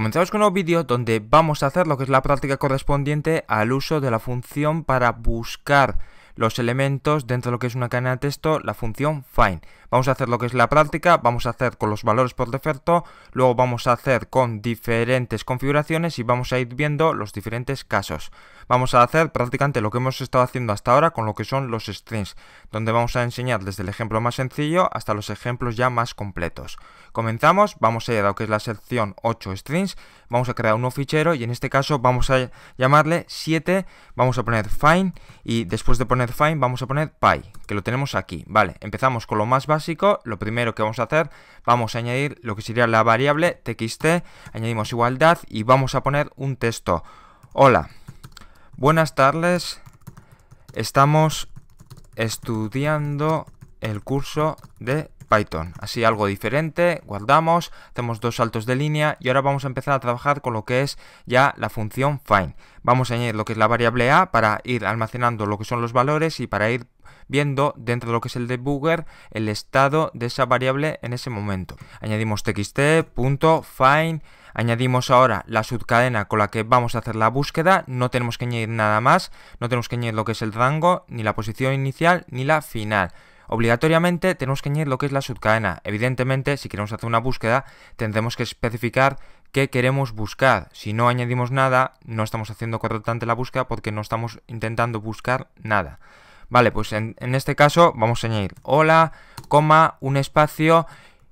Comenzamos con un nuevo vídeo donde vamos a hacer lo que es la práctica correspondiente al uso de la función para buscar los elementos dentro de lo que es una cadena de texto, la función find. Vamos a hacer lo que es la práctica, vamos a hacer con los valores por defecto, luego vamos a hacer con diferentes configuraciones y vamos a ir viendo los diferentes casos vamos a hacer prácticamente lo que hemos estado haciendo hasta ahora con lo que son los strings, donde vamos a enseñar desde el ejemplo más sencillo hasta los ejemplos ya más completos. Comenzamos, vamos a ir a lo que es la sección 8 strings, vamos a crear un nuevo fichero y en este caso vamos a llamarle 7, vamos a poner fine y después de poner fine vamos a poner pi, que lo tenemos aquí. Vale, empezamos con lo más básico, lo primero que vamos a hacer, vamos a añadir lo que sería la variable txt, añadimos igualdad y vamos a poner un texto. Hola, Buenas tardes. Estamos estudiando el curso de Python. Así algo diferente, guardamos, hacemos dos saltos de línea y ahora vamos a empezar a trabajar con lo que es ya la función find. Vamos a añadir lo que es la variable a para ir almacenando lo que son los valores y para ir viendo dentro de lo que es el debugger el estado de esa variable en ese momento. Añadimos txt.find, añadimos ahora la subcadena con la que vamos a hacer la búsqueda, no tenemos que añadir nada más, no tenemos que añadir lo que es el rango, ni la posición inicial, ni la final obligatoriamente tenemos que añadir lo que es la subcadena. Evidentemente, si queremos hacer una búsqueda, tendremos que especificar qué queremos buscar. Si no añadimos nada, no estamos haciendo correctamente la búsqueda porque no estamos intentando buscar nada. Vale, pues en, este caso vamos a añadir hola, coma, un espacio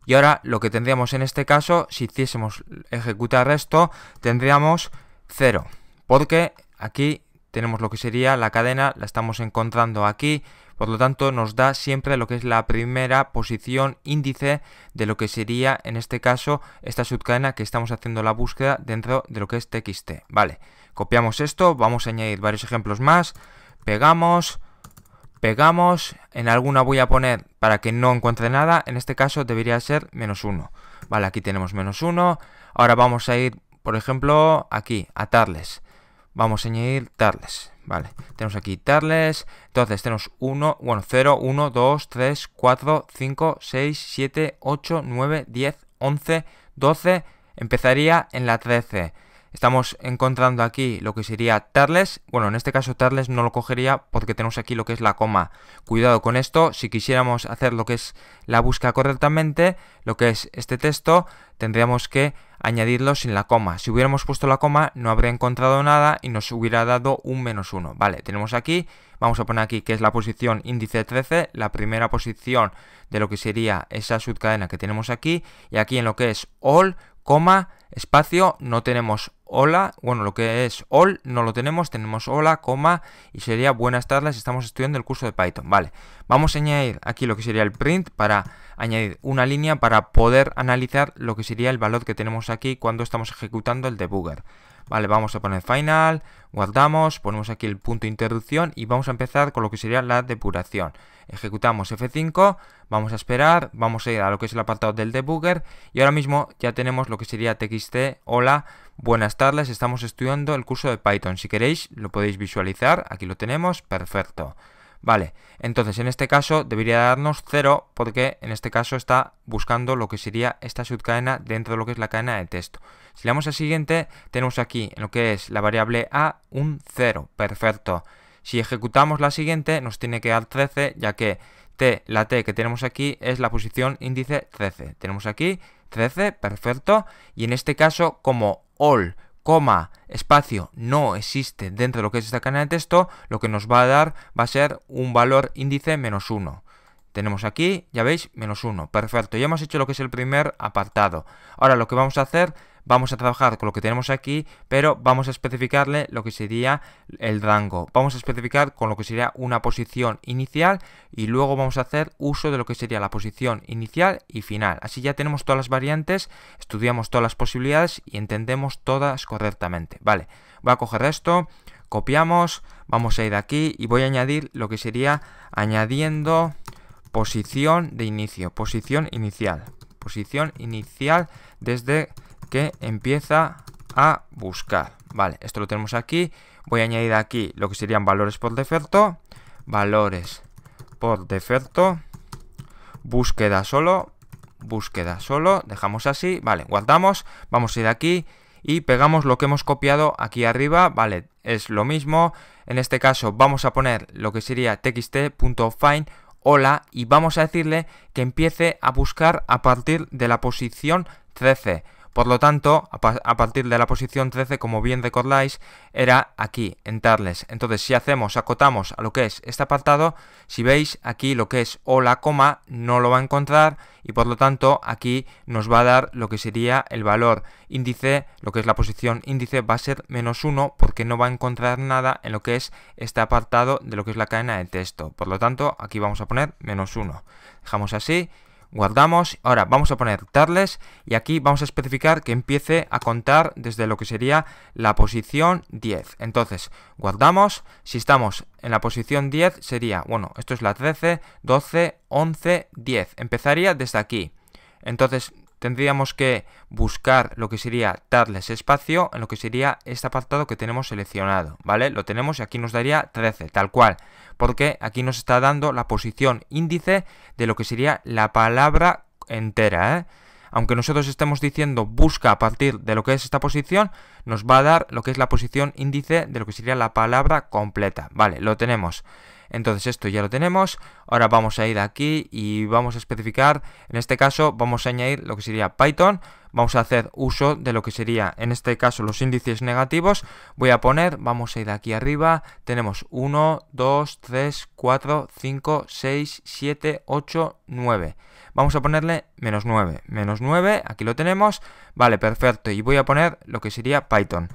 y ahora lo que tendríamos en este caso, si hiciésemos ejecutar esto, tendríamos 0. Porque aquí tenemos lo que sería la cadena, la estamos encontrando aquí, por lo tanto, nos da siempre lo que es la primera posición índice de lo que sería, en este caso, esta subcadena que estamos haciendo la búsqueda dentro de lo que es txt. Vale, copiamos esto, vamos a añadir varios ejemplos más, pegamos pegamos, en alguna voy a poner para que no encuentre nada, en este caso debería ser menos uno. Vale, aquí tenemos menos uno. ahora vamos a ir, por ejemplo, aquí, a tarles. Vamos a añadir tarles. Vale, tenemos aquí quitarles. Entonces tenemos 1, bueno, 0, 1, 2, 3, 4, 5, 6, 7, 8, 9, 10, 11, 12. Empezaría en la 13 estamos encontrando aquí lo que sería terles. Bueno, en este caso terles no lo cogería porque tenemos aquí lo que es la coma. Cuidado con esto, si quisiéramos hacer lo que es la búsqueda correctamente, lo que es este texto, tendríamos que añadirlo sin la coma. Si hubiéramos puesto la coma no habría encontrado nada y nos hubiera dado un menos uno. Vale, tenemos aquí, vamos a poner aquí que es la posición índice 13, la primera posición de lo que sería esa subcadena que tenemos aquí y aquí en lo que es all, coma, espacio, no tenemos hola, bueno, lo que es all no lo tenemos, tenemos hola, coma y sería buenas tardes, estamos estudiando el curso de Python, vale. Vamos a añadir aquí lo que sería el print para añadir una línea para poder analizar lo que sería el valor que tenemos aquí cuando estamos ejecutando el debugger. Vale, vamos a poner final, guardamos, ponemos aquí el punto de interrupción y vamos a empezar con lo que sería la depuración. Ejecutamos F5, vamos a esperar, vamos a ir a lo que es el apartado del debugger y ahora mismo ya tenemos lo que sería txt hola Buenas tardes, estamos estudiando el curso de Python. Si queréis lo podéis visualizar, aquí lo tenemos, perfecto. Vale, entonces en este caso debería darnos 0 porque en este caso está buscando lo que sería esta subcadena dentro de lo que es la cadena de texto. Si le damos a siguiente, tenemos aquí en lo que es la variable a un 0, perfecto. Si ejecutamos la siguiente nos tiene que dar 13 ya que t, la t que tenemos aquí es la posición índice 13. Tenemos aquí 13, perfecto. Y en este caso, como all, coma, espacio no existe dentro de lo que es esta cadena de texto, lo que nos va a dar va a ser un valor índice menos 1. Tenemos aquí, ya veis, menos 1. Perfecto, ya hemos hecho lo que es el primer apartado. Ahora lo que vamos a hacer vamos a trabajar con lo que tenemos aquí, pero vamos a especificarle lo que sería el rango. Vamos a especificar con lo que sería una posición inicial y luego vamos a hacer uso de lo que sería la posición inicial y final. Así ya tenemos todas las variantes, estudiamos todas las posibilidades y entendemos todas correctamente. Vale, voy a coger esto, copiamos, vamos a ir aquí y voy a añadir lo que sería añadiendo posición de inicio, posición inicial, posición inicial desde que empieza a buscar. Vale, esto lo tenemos aquí. Voy a añadir aquí lo que serían valores por defecto. Valores por defecto. Búsqueda solo. Búsqueda solo. Dejamos así. Vale, guardamos. Vamos a ir aquí y pegamos lo que hemos copiado aquí arriba. Vale, es lo mismo. En este caso vamos a poner lo que sería txt.find hola y vamos a decirle que empiece a buscar a partir de la posición 13. Por lo tanto, a, partir de la posición 13, como bien recordáis, era aquí, en Tarles. Entonces, si hacemos, acotamos a lo que es este apartado, si veis aquí lo que es o la coma, no lo va a encontrar y por lo tanto aquí nos va a dar lo que sería el valor índice, lo que es la posición índice va a ser menos 1 porque no va a encontrar nada en lo que es este apartado de lo que es la cadena de texto. Por lo tanto, aquí vamos a poner menos 1. Dejamos así guardamos, ahora vamos a poner tarles y aquí vamos a especificar que empiece a contar desde lo que sería la posición 10. Entonces, guardamos, si estamos en la posición 10 sería, bueno, esto es la 13, 12, 11, 10, empezaría desde aquí. Entonces, tendríamos que buscar lo que sería darles espacio en lo que sería este apartado que tenemos seleccionado, ¿vale? Lo tenemos y aquí nos daría 13, tal cual, porque aquí nos está dando la posición índice de lo que sería la palabra entera, ¿eh? aunque nosotros estemos diciendo busca a partir de lo que es esta posición, nos va a dar lo que es la posición índice de lo que sería la palabra completa. Vale, lo tenemos. Entonces esto ya lo tenemos, ahora vamos a ir aquí y vamos a especificar, en este caso vamos a añadir lo que sería Python, vamos a hacer uso de lo que sería en este caso los índices negativos, voy a poner, vamos a ir aquí arriba, tenemos 1, 2, 3, 4, 5, 6, 7, 8, 9. Vamos a ponerle menos 9. Menos 9, aquí lo tenemos. Vale, perfecto. Y voy a poner lo que sería Python.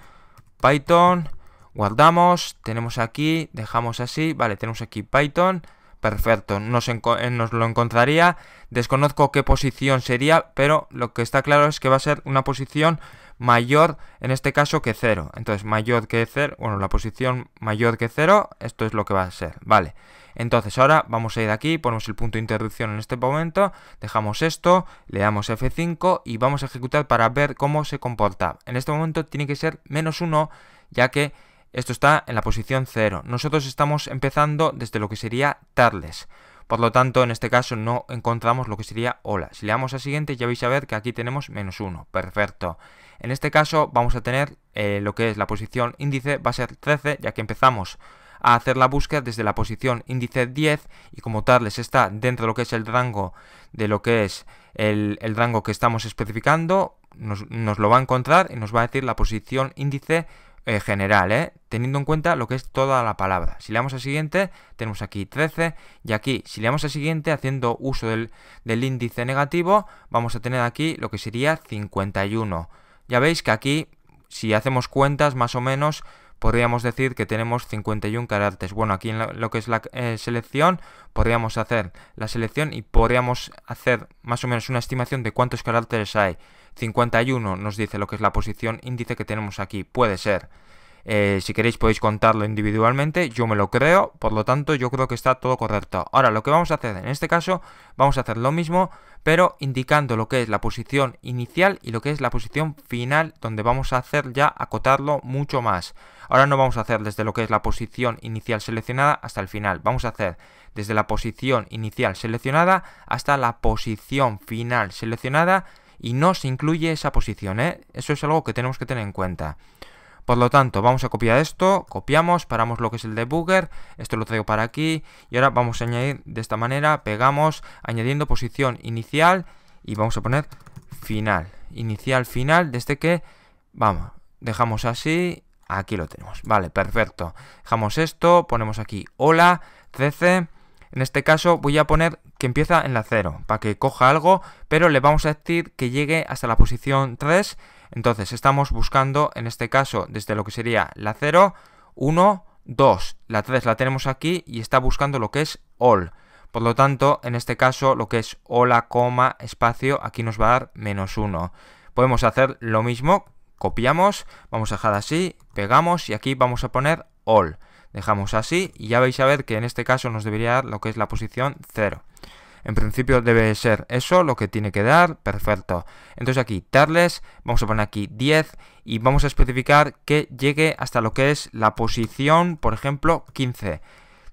Python, guardamos, tenemos aquí, dejamos así. Vale, tenemos aquí Python. Perfecto, nos, eh, nos lo encontraría. Desconozco qué posición sería, pero lo que está claro es que va a ser una posición mayor, en este caso, que 0. Entonces, mayor que 0, bueno, la posición mayor que 0, esto es lo que va a ser, ¿vale? Entonces, ahora vamos a ir aquí, ponemos el punto de interrupción en este momento, dejamos esto, le damos F5 y vamos a ejecutar para ver cómo se comporta. En este momento tiene que ser menos 1, ya que esto está en la posición 0. Nosotros estamos empezando desde lo que sería tarles. Por lo tanto, en este caso no encontramos lo que sería hola. Si le damos a siguiente ya vais a ver que aquí tenemos menos 1. Perfecto. En este caso vamos a tener eh, lo que es la posición índice, va a ser 13, ya que empezamos a hacer la búsqueda desde la posición índice 10 y como tal les está dentro de lo que es el rango de lo que es el, rango que estamos especificando, nos, lo va a encontrar y nos va a decir la posición índice eh, general, eh, teniendo en cuenta lo que es toda la palabra. Si le damos a siguiente, tenemos aquí 13 y aquí, si le damos a siguiente, haciendo uso del índice negativo, vamos a tener aquí lo que sería 51. Ya veis que aquí, si hacemos cuentas más o menos, podríamos decir que tenemos 51 caracteres. Bueno, aquí en lo que es la eh, selección, podríamos hacer la selección y podríamos hacer más o menos una estimación de cuántos caracteres hay. 51 nos dice lo que es la posición índice que tenemos aquí. Puede ser. Eh, si queréis podéis contarlo individualmente, yo me lo creo, por lo tanto yo creo que está todo correcto. Ahora lo que vamos a hacer en este caso, vamos a hacer lo mismo, pero indicando lo que es la posición inicial y lo que es la posición final, donde vamos a hacer ya acotarlo mucho más. Ahora no vamos a hacer desde lo que es la posición inicial seleccionada hasta el final, vamos a hacer desde la posición inicial seleccionada hasta la posición final seleccionada y no se incluye esa posición, ¿eh? eso es algo que tenemos que tener en cuenta. Por lo tanto, vamos a copiar esto, copiamos, paramos lo que es el debugger, esto lo traigo para aquí y ahora vamos a añadir de esta manera, pegamos, añadiendo posición inicial y vamos a poner final, inicial, final, desde este que, vamos, dejamos así, aquí lo tenemos, vale, perfecto. Dejamos esto, ponemos aquí hola, 13 en este caso voy a poner que empieza en la 0, para que coja algo, pero le vamos a decir que llegue hasta la posición 3. Entonces estamos buscando, en este caso, desde lo que sería la 0, 1, 2. La 3 la tenemos aquí y está buscando lo que es all. Por lo tanto, en este caso, lo que es hola, coma, espacio, aquí nos va a dar menos 1. Podemos hacer lo mismo, copiamos, vamos a dejar así, pegamos y aquí vamos a poner all. Dejamos así y ya vais a ver que en este caso nos debería dar lo que es la posición 0. En principio debe ser eso lo que tiene que dar, perfecto. Entonces aquí darles, vamos a poner aquí 10 y vamos a especificar que llegue hasta lo que es la posición, por ejemplo, 15.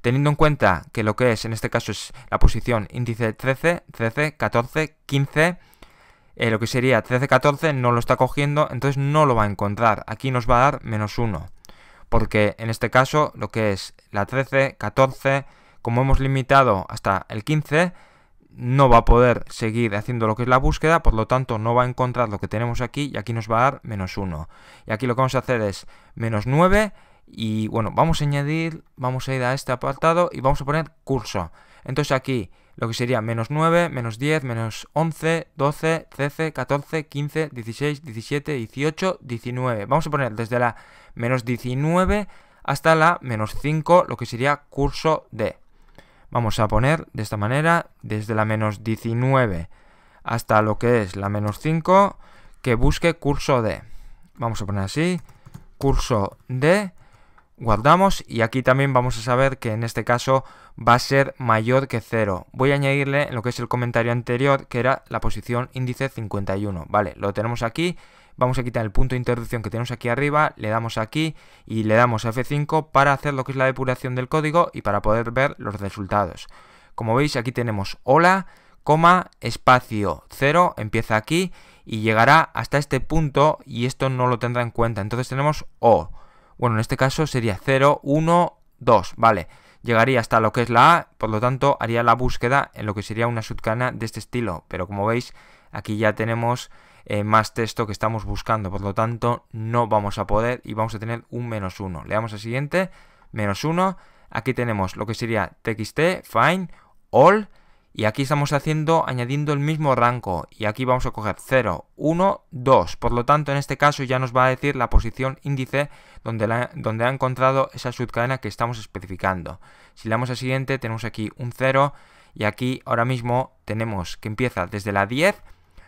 Teniendo en cuenta que lo que es, en este caso es la posición índice 13, 13, 14, 15, lo que sería 13, 14 no lo está cogiendo, entonces no lo va a encontrar. Aquí nos va a dar menos 1 porque en este caso lo que es la 13, 14, como hemos limitado hasta el 15, no va a poder seguir haciendo lo que es la búsqueda, por lo tanto no va a encontrar lo que tenemos aquí y aquí nos va a dar menos 1. Y aquí lo que vamos a hacer es menos 9 y bueno, vamos a añadir, vamos a ir a este apartado y vamos a poner curso. Entonces aquí lo que sería menos 9, menos 10, menos 11, 12, 13, 14, 15, 16, 17, 18, 19. Vamos a poner desde la menos 19 hasta la menos 5, lo que sería curso D. Vamos a poner de esta manera, desde la menos 19 hasta lo que es la menos 5, que busque curso D. Vamos a poner así, curso D Guardamos y aquí también vamos a saber que en este caso va a ser mayor que 0. Voy a añadirle lo que es el comentario anterior que era la posición índice 51. Vale, lo tenemos aquí. Vamos a quitar el punto de interrupción que tenemos aquí arriba, le damos aquí y le damos F5 para hacer lo que es la depuración del código y para poder ver los resultados. Como veis aquí tenemos hola, coma, espacio 0, empieza aquí y llegará hasta este punto y esto no lo tendrá en cuenta. Entonces tenemos O. Bueno, en este caso sería 0, 1, 2, ¿vale? Llegaría hasta lo que es la A, por lo tanto haría la búsqueda en lo que sería una subcana de este estilo. Pero como veis, aquí ya tenemos eh, más texto que estamos buscando, por lo tanto no vamos a poder y vamos a tener un menos 1. Le damos al siguiente, menos 1. Aquí tenemos lo que sería txt, find, all, y aquí estamos haciendo añadiendo el mismo rango y aquí vamos a coger 0, 1, 2. Por lo tanto, en este caso ya nos va a decir la posición índice donde, donde ha encontrado esa subcadena que estamos especificando. Si le damos al siguiente, tenemos aquí un 0 y aquí ahora mismo tenemos que empieza desde la 10.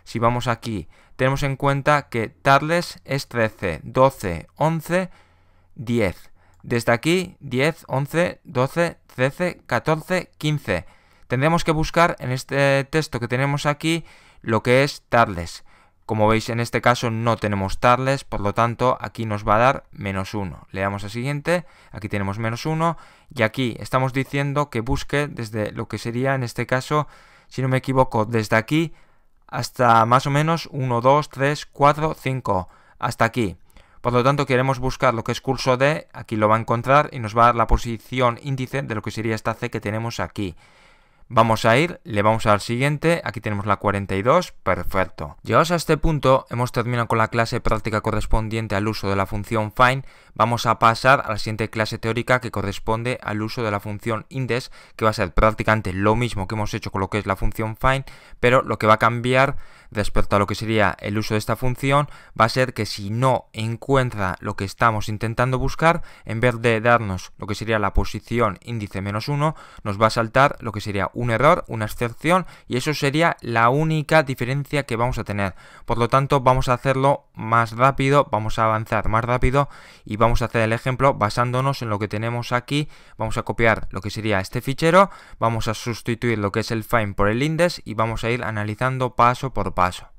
Si vamos aquí, tenemos en cuenta que Tarles es 13, 12, 11, 10. Desde aquí, 10, 11, 12, 13, 14, 15 tendremos que buscar en este texto que tenemos aquí lo que es tarles. Como veis en este caso no tenemos tarles, por lo tanto aquí nos va a dar menos 1. Le damos a siguiente, aquí tenemos menos 1 y aquí estamos diciendo que busque desde lo que sería en este caso, si no me equivoco, desde aquí hasta más o menos 1, 2, 3, 4, 5, hasta aquí. Por lo tanto queremos buscar lo que es curso D, aquí lo va a encontrar y nos va a dar la posición índice de lo que sería esta C que tenemos aquí. Vamos a ir, le vamos al siguiente, aquí tenemos la 42, perfecto. Llegados a este punto, hemos terminado con la clase práctica correspondiente al uso de la función find, vamos a pasar a la siguiente clase teórica que corresponde al uso de la función index, que va a ser prácticamente lo mismo que hemos hecho con lo que es la función find, pero lo que va a cambiar respecto lo que sería el uso de esta función va a ser que si no encuentra lo que estamos intentando buscar, en vez de darnos lo que sería la posición índice menos 1, nos va a saltar lo que sería un error, una excepción y eso sería la única diferencia que vamos a tener. Por lo tanto, vamos a hacerlo más rápido, vamos a avanzar más rápido y vamos a hacer el ejemplo basándonos en lo que tenemos aquí. Vamos a copiar lo que sería este fichero, vamos a sustituir lo que es el find por el index y vamos a ir analizando paso por paso. paso